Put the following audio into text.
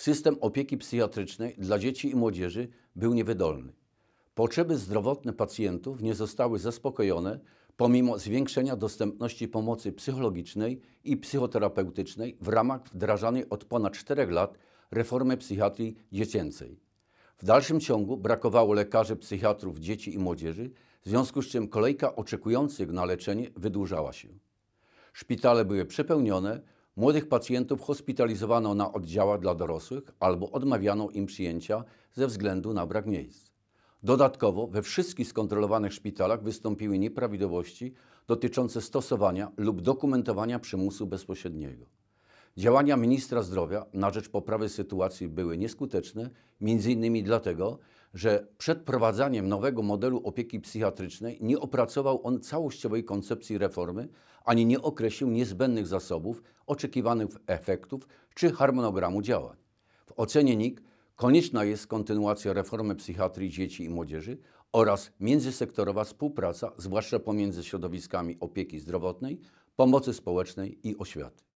system opieki psychiatrycznej dla dzieci i młodzieży był niewydolny. Potrzeby zdrowotne pacjentów nie zostały zaspokojone pomimo zwiększenia dostępności pomocy psychologicznej i psychoterapeutycznej w ramach wdrażanej od ponad 4 lat reformy psychiatrii dziecięcej. W dalszym ciągu brakowało lekarzy psychiatrów dzieci i młodzieży, w związku z czym kolejka oczekujących na leczenie wydłużała się. Szpitale były przepełnione, Młodych pacjentów hospitalizowano na oddziałach dla dorosłych albo odmawiano im przyjęcia ze względu na brak miejsc. Dodatkowo we wszystkich skontrolowanych szpitalach wystąpiły nieprawidłowości dotyczące stosowania lub dokumentowania przymusu bezpośredniego. Działania ministra zdrowia na rzecz poprawy sytuacji były nieskuteczne, m.in. dlatego, że przed prowadzeniem nowego modelu opieki psychiatrycznej nie opracował on całościowej koncepcji reformy, ani nie określił niezbędnych zasobów, oczekiwanych efektów czy harmonogramu działań. W ocenie NIK konieczna jest kontynuacja reformy psychiatrii dzieci i młodzieży oraz międzysektorowa współpraca, zwłaszcza pomiędzy środowiskami opieki zdrowotnej, pomocy społecznej i oświaty.